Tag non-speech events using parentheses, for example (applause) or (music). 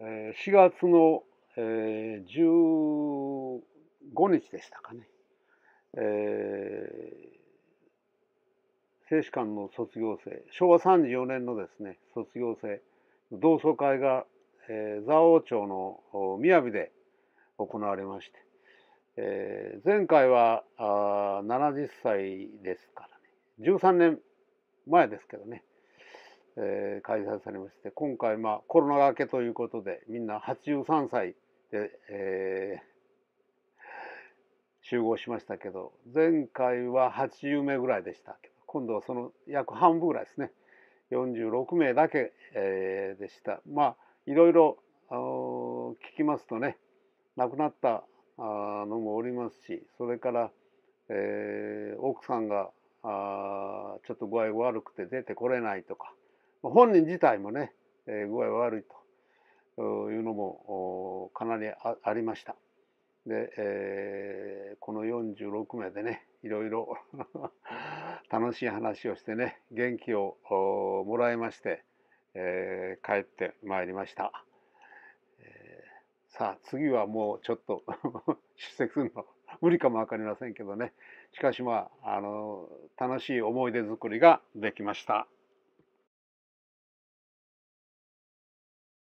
え4月の、え15日でしたかね、えー、士官の卒業生昭和34年のですね卒業生同窓会が、えー、蔵王町の雅で行われまして、えー、前回はあ70歳ですからね13年前ですけどね、えー、開催されまして今回、まあ、コロナ明けということでみんな83歳で、えー、集合しましたけど前回は80名ぐらいでしたけど今度はその約半分ぐらいですね46名だけ、えー、でした。まあいろいろ聞きますとね亡くなったのもおりますしそれから、えー、奥さんがあちょっと具合が悪くて出てこれないとか本人自体もね、えー、具合悪いというのもかなりありました。で、えー、この46名でねいろいろ (laughs) 楽しい話をしてね元気をもらいまして、えー、帰ってまいりました。えー、さあ次はもうちょっと (laughs) 出席するの無理かも分かりませんけどねしかしまああの楽しい思い出作りができました。